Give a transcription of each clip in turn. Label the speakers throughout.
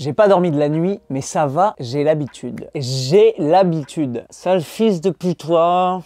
Speaker 1: J'ai pas dormi de la nuit, mais ça va, j'ai l'habitude. J'ai l'habitude. Sale fils de putois.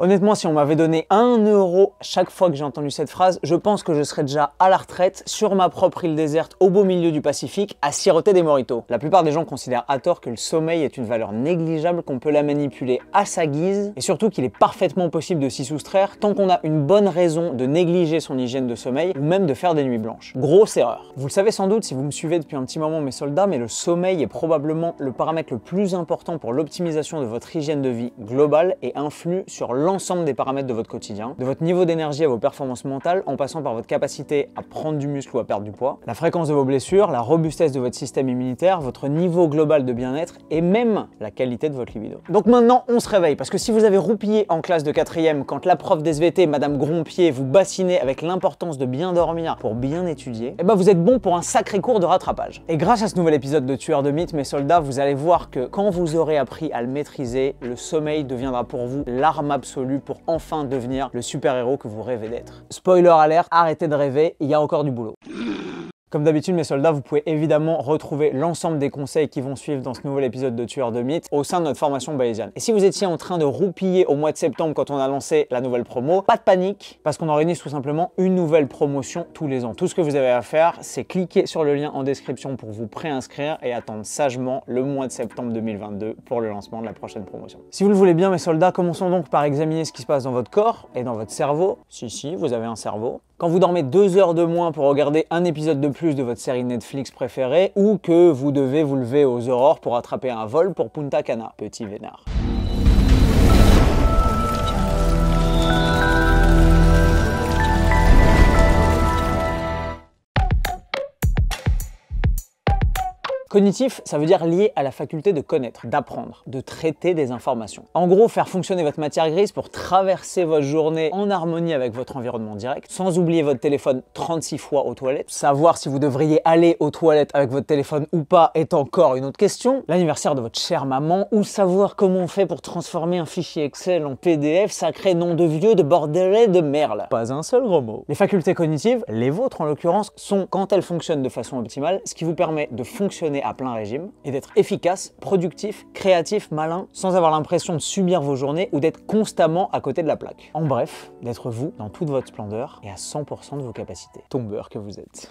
Speaker 1: Honnêtement, si on m'avait donné 1 euro chaque fois que j'ai entendu cette phrase, je pense que je serais déjà à la retraite, sur ma propre île déserte, au beau milieu du Pacifique, à siroter des moritos. La plupart des gens considèrent à tort que le sommeil est une valeur négligeable, qu'on peut la manipuler à sa guise, et surtout qu'il est parfaitement possible de s'y soustraire tant qu'on a une bonne raison de négliger son hygiène de sommeil, ou même de faire des nuits blanches. Grosse erreur. Vous le savez sans doute si vous me suivez depuis un petit moment mes soldats, mais le sommeil est probablement le paramètre le plus important pour l'optimisation de votre hygiène de vie globale et influe sur l'ensemble des paramètres de votre quotidien, de votre niveau d'énergie à vos performances mentales, en passant par votre capacité à prendre du muscle ou à perdre du poids, la fréquence de vos blessures, la robustesse de votre système immunitaire, votre niveau global de bien-être et même la qualité de votre libido. Donc maintenant, on se réveille parce que si vous avez roupillé en classe de 4ème quand la prof d'SVT, Madame Grompier, vous bassinait avec l'importance de bien dormir pour bien étudier, et eh ben vous êtes bon pour un sacré cours de rattrapage. Et grâce à ce nouvel épisode de Tueur de mythes, mes soldats, vous allez voir que quand vous aurez appris à le maîtriser, le sommeil deviendra pour vous l'arme absolue pour enfin devenir le super-héros que vous rêvez d'être. Spoiler alert, arrêtez de rêver, il y a encore du boulot. Comme d'habitude mes soldats, vous pouvez évidemment retrouver l'ensemble des conseils qui vont suivre dans ce nouvel épisode de Tueur de Mythes au sein de notre formation bayésienne. Et si vous étiez en train de roupiller au mois de septembre quand on a lancé la nouvelle promo, pas de panique, parce qu'on organise tout simplement une nouvelle promotion tous les ans. Tout ce que vous avez à faire, c'est cliquer sur le lien en description pour vous préinscrire et attendre sagement le mois de septembre 2022 pour le lancement de la prochaine promotion. Si vous le voulez bien mes soldats, commençons donc par examiner ce qui se passe dans votre corps et dans votre cerveau. Si, si, vous avez un cerveau quand vous dormez deux heures de moins pour regarder un épisode de plus de votre série Netflix préférée, ou que vous devez vous lever aux aurores pour attraper un vol pour Punta Cana, petit vénard. Cognitif, ça veut dire lié à la faculté de connaître, d'apprendre, de traiter des informations. En gros, faire fonctionner votre matière grise pour traverser votre journée en harmonie avec votre environnement direct, sans oublier votre téléphone 36 fois aux toilettes. Savoir si vous devriez aller aux toilettes avec votre téléphone ou pas est encore une autre question. L'anniversaire de votre chère maman ou savoir comment on fait pour transformer un fichier Excel en PDF, sacré nom de vieux, de bordelais, de merle. Pas un seul gros mot. Les facultés cognitives, les vôtres en l'occurrence, sont quand elles fonctionnent de façon optimale, ce qui vous permet de fonctionner à plein régime et d'être efficace, productif, créatif, malin, sans avoir l'impression de subir vos journées ou d'être constamment à côté de la plaque. En bref, d'être vous dans toute votre splendeur et à 100% de vos capacités. Tombeur que vous êtes.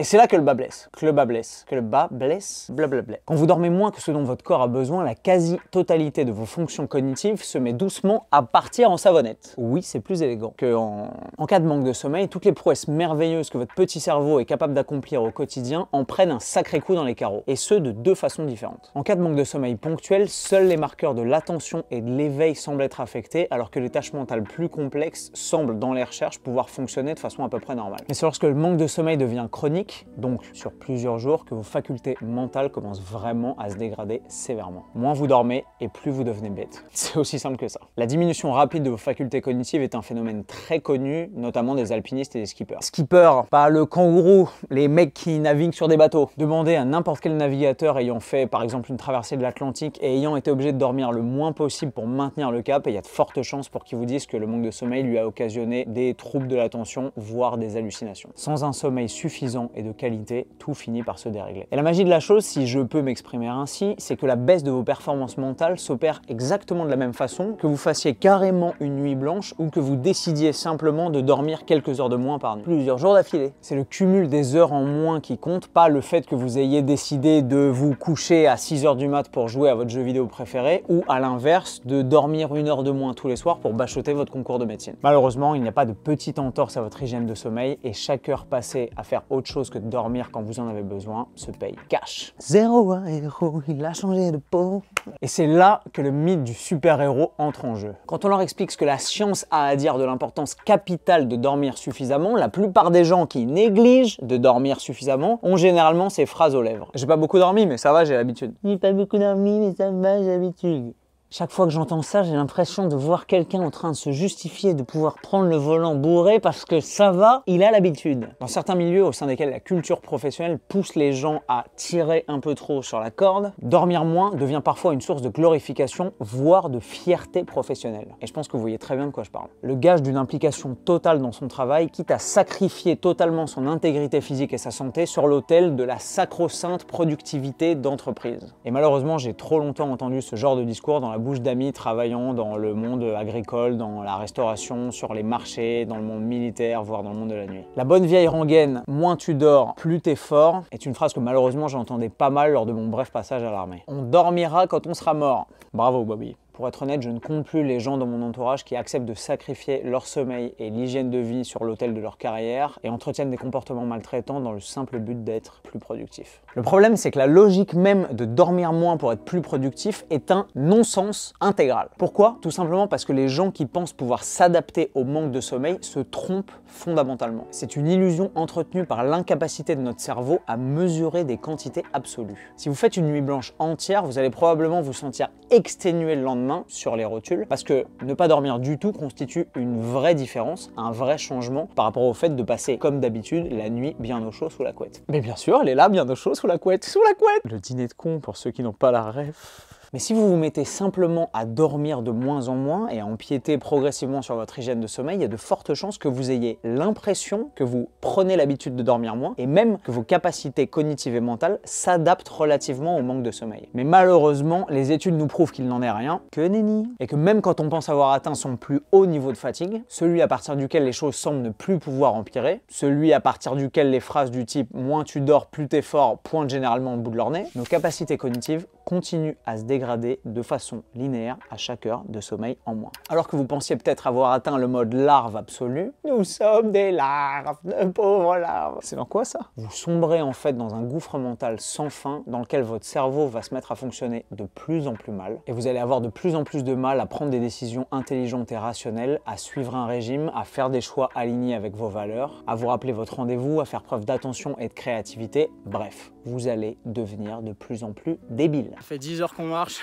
Speaker 1: Et c'est là que le bas blesse, que le bas blesse, que le bas blesse, blablabla. Quand vous dormez moins que ce dont votre corps a besoin, la quasi-totalité de vos fonctions cognitives se met doucement à partir en savonnette. Oui, c'est plus élégant que en... en cas de manque de sommeil, toutes les prouesses merveilleuses que votre petit cerveau est capable d'accomplir au quotidien en prennent un sacré coup dans les carreaux, et ce de deux façons différentes. En cas de manque de sommeil ponctuel, seuls les marqueurs de l'attention et de l'éveil semblent être affectés, alors que les tâches mentales plus complexes semblent, dans les recherches, pouvoir fonctionner de façon à peu près normale. Mais c'est lorsque le manque de sommeil devient chronique donc sur plusieurs jours, que vos facultés mentales commencent vraiment à se dégrader sévèrement. Moins vous dormez et plus vous devenez bête. C'est aussi simple que ça. La diminution rapide de vos facultés cognitives est un phénomène très connu, notamment des alpinistes et des skippers. Skipper, pas le kangourou, les mecs qui naviguent sur des bateaux. Demandez à n'importe quel navigateur ayant fait par exemple une traversée de l'Atlantique et ayant été obligé de dormir le moins possible pour maintenir le cap, il y a de fortes chances pour qu'il vous dise que le manque de sommeil lui a occasionné des troubles de l'attention, voire des hallucinations. Sans un sommeil suffisant de qualité, tout finit par se dérégler. Et la magie de la chose, si je peux m'exprimer ainsi, c'est que la baisse de vos performances mentales s'opère exactement de la même façon que vous fassiez carrément une nuit blanche ou que vous décidiez simplement de dormir quelques heures de moins par nuit. Plusieurs jours d'affilée. C'est le cumul des heures en moins qui compte, pas le fait que vous ayez décidé de vous coucher à 6 heures du mat pour jouer à votre jeu vidéo préféré ou à l'inverse de dormir une heure de moins tous les soirs pour bachoter votre concours de médecine. Malheureusement, il n'y a pas de petite entorse à votre hygiène de sommeil et chaque heure passée à faire autre chose que dormir quand vous en avez besoin se paye cash. Zéro hein, héros, il a changé de peau. Et c'est là que le mythe du super-héros entre en jeu. Quand on leur explique ce que la science a à dire de l'importance capitale de dormir suffisamment, la plupart des gens qui négligent de dormir suffisamment ont généralement ces phrases aux lèvres. J'ai pas beaucoup dormi, mais ça va, j'ai l'habitude. J'ai pas beaucoup dormi, mais ça va, j'ai l'habitude. Chaque fois que j'entends ça, j'ai l'impression de voir quelqu'un en train de se justifier de pouvoir prendre le volant bourré parce que ça va, il a l'habitude. Dans certains milieux au sein desquels la culture professionnelle pousse les gens à tirer un peu trop sur la corde, dormir moins devient parfois une source de glorification, voire de fierté professionnelle. Et je pense que vous voyez très bien de quoi je parle. Le gage d'une implication totale dans son travail, quitte à sacrifier totalement son intégrité physique et sa santé sur l'autel de la sacro-sainte productivité d'entreprise. Et malheureusement, j'ai trop longtemps entendu ce genre de discours dans la bouche d'amis travaillant dans le monde agricole, dans la restauration, sur les marchés, dans le monde militaire, voire dans le monde de la nuit. La bonne vieille rengaine, moins tu dors, plus t'es fort, est une phrase que malheureusement j'entendais pas mal lors de mon bref passage à l'armée. On dormira quand on sera mort. Bravo Bobby. Pour être honnête, je ne compte plus les gens dans mon entourage qui acceptent de sacrifier leur sommeil et l'hygiène de vie sur l'autel de leur carrière et entretiennent des comportements maltraitants dans le simple but d'être plus productif. Le problème, c'est que la logique même de dormir moins pour être plus productif est un non-sens intégral. Pourquoi Tout simplement parce que les gens qui pensent pouvoir s'adapter au manque de sommeil se trompent fondamentalement. C'est une illusion entretenue par l'incapacité de notre cerveau à mesurer des quantités absolues. Si vous faites une nuit blanche entière, vous allez probablement vous sentir exténué le lendemain main sur les rotules parce que ne pas dormir du tout constitue une vraie différence, un vrai changement par rapport au fait de passer comme d'habitude la nuit bien au chaud sous la couette. Mais bien sûr, elle est là bien au chaud sous la couette, sous la couette. Le dîner de con pour ceux qui n'ont pas la ref. Mais si vous vous mettez simplement à dormir de moins en moins et à empiéter progressivement sur votre hygiène de sommeil, il y a de fortes chances que vous ayez l'impression que vous prenez l'habitude de dormir moins et même que vos capacités cognitives et mentales s'adaptent relativement au manque de sommeil. Mais malheureusement, les études nous prouvent qu'il n'en est rien, que nenni. Et que même quand on pense avoir atteint son plus haut niveau de fatigue, celui à partir duquel les choses semblent ne plus pouvoir empirer, celui à partir duquel les phrases du type moins tu dors, plus t'es fort pointent généralement au bout de leur nez, nos capacités cognitives continue à se dégrader de façon linéaire à chaque heure de sommeil en moins. Alors que vous pensiez peut-être avoir atteint le mode larve absolu, nous sommes des larves, de pauvres larves. C'est dans quoi ça Vous sombrez en fait dans un gouffre mental sans fin dans lequel votre cerveau va se mettre à fonctionner de plus en plus mal et vous allez avoir de plus en plus de mal à prendre des décisions intelligentes et rationnelles, à suivre un régime, à faire des choix alignés avec vos valeurs, à vous rappeler votre rendez-vous, à faire preuve d'attention et de créativité, bref, vous allez devenir de plus en plus débile. Ça fait 10 heures qu'on marche.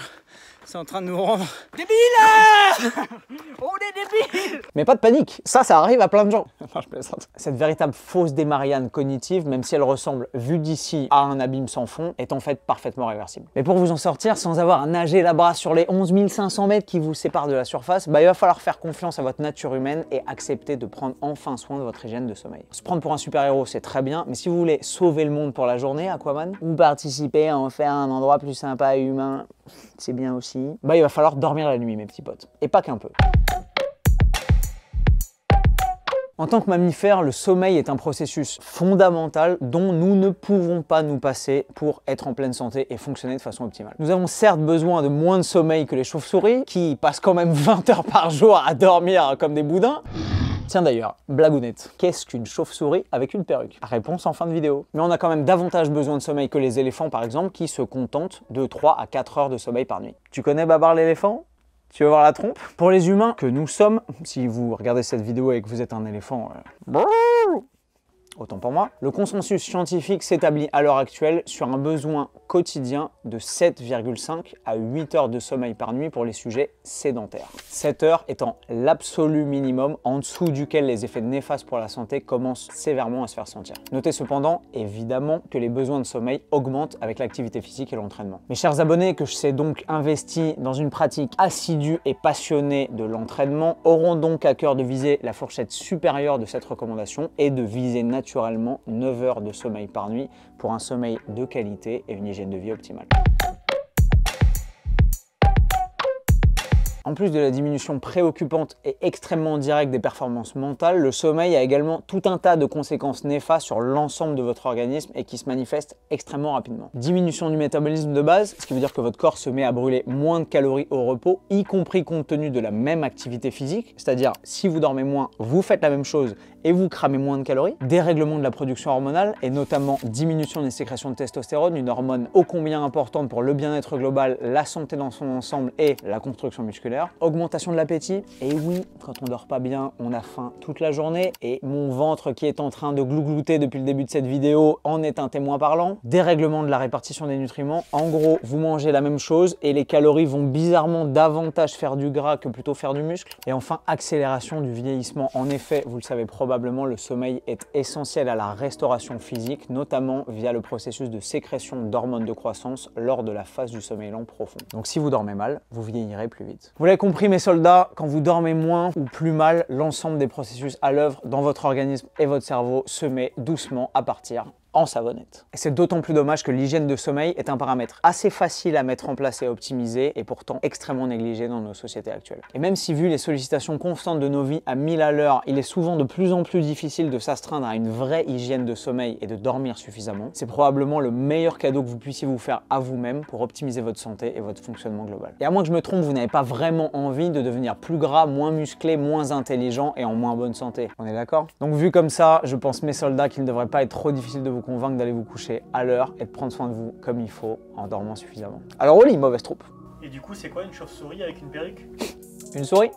Speaker 1: C'est en train de nous rendre... Débile On est débile Mais pas de panique, ça, ça arrive à plein de gens. je plaisante. Cette véritable fausse des cognitive, même si elle ressemble vue d'ici à un abîme sans fond, est en fait parfaitement réversible. Mais pour vous en sortir sans avoir à nager la bras sur les 11 500 mètres qui vous séparent de la surface, bah, il va falloir faire confiance à votre nature humaine et accepter de prendre enfin soin de votre hygiène de sommeil. Se prendre pour un super-héros, c'est très bien, mais si vous voulez sauver le monde pour la journée, Aquaman, ou participer à en faire un endroit plus sympa et humain, c'est bien aussi bah, il va falloir dormir la nuit, mes petits potes. Et pas qu'un peu. En tant que mammifère, le sommeil est un processus fondamental dont nous ne pouvons pas nous passer pour être en pleine santé et fonctionner de façon optimale. Nous avons certes besoin de moins de sommeil que les chauves-souris, qui passent quand même 20 heures par jour à dormir comme des boudins. Tiens d'ailleurs, blagounette, qu'est-ce qu'une chauve-souris avec une perruque Réponse en fin de vidéo. Mais on a quand même davantage besoin de sommeil que les éléphants par exemple qui se contentent de 3 à 4 heures de sommeil par nuit. Tu connais Babar l'éléphant tu veux voir la trompe Pour les humains que nous sommes, si vous regardez cette vidéo et que vous êtes un éléphant, euh, autant pour moi. Le consensus scientifique s'établit à l'heure actuelle sur un besoin quotidien de 7,5 à 8 heures de sommeil par nuit pour les sujets sédentaires. 7 heures étant l'absolu minimum en dessous duquel les effets néfastes pour la santé commencent sévèrement à se faire sentir. Notez cependant, évidemment, que les besoins de sommeil augmentent avec l'activité physique et l'entraînement. Mes chers abonnés, que je sais donc investi dans une pratique assidue et passionnée de l'entraînement, auront donc à cœur de viser la fourchette supérieure de cette recommandation et de viser naturellement 9 heures de sommeil par nuit pour un sommeil de qualité et une de vie optimale. En plus de la diminution préoccupante et extrêmement directe des performances mentales, le sommeil a également tout un tas de conséquences néfastes sur l'ensemble de votre organisme et qui se manifestent extrêmement rapidement. Diminution du métabolisme de base, ce qui veut dire que votre corps se met à brûler moins de calories au repos, y compris compte tenu de la même activité physique, c'est-à-dire si vous dormez moins, vous faites la même chose et vous cramez moins de calories. Dérèglement de la production hormonale et notamment diminution des sécrétions de testostérone, une hormone ô combien importante pour le bien-être global, la santé dans son ensemble et la construction musculaire Augmentation de l'appétit. Et oui, quand on dort pas bien, on a faim toute la journée. Et mon ventre qui est en train de glouglouter depuis le début de cette vidéo en est un témoin parlant. Dérèglement de la répartition des nutriments. En gros, vous mangez la même chose et les calories vont bizarrement davantage faire du gras que plutôt faire du muscle. Et enfin, accélération du vieillissement. En effet, vous le savez probablement, le sommeil est essentiel à la restauration physique, notamment via le processus de sécrétion d'hormones de croissance lors de la phase du sommeil lent profond. Donc si vous dormez mal, vous vieillirez plus vite. Vous l'avez compris mes soldats, quand vous dormez moins ou plus mal, l'ensemble des processus à l'œuvre dans votre organisme et votre cerveau se met doucement à partir savonnette. Et c'est d'autant plus dommage que l'hygiène de sommeil est un paramètre assez facile à mettre en place et à optimiser et pourtant extrêmement négligé dans nos sociétés actuelles. Et même si vu les sollicitations constantes de nos vies à 1000 à l'heure, il est souvent de plus en plus difficile de s'astreindre à une vraie hygiène de sommeil et de dormir suffisamment, c'est probablement le meilleur cadeau que vous puissiez vous faire à vous-même pour optimiser votre santé et votre fonctionnement global. Et à moins que je me trompe, vous n'avez pas vraiment envie de devenir plus gras, moins musclé, moins intelligent et en moins bonne santé. On est d'accord Donc vu comme ça, je pense mes soldats qu'il ne devrait pas être trop difficile de vous convaincre d'aller vous coucher à l'heure et de prendre soin de vous comme il faut en dormant suffisamment. Alors Oli, mauvaise troupe. Et du coup, c'est quoi une chauve-souris avec une perruque Une souris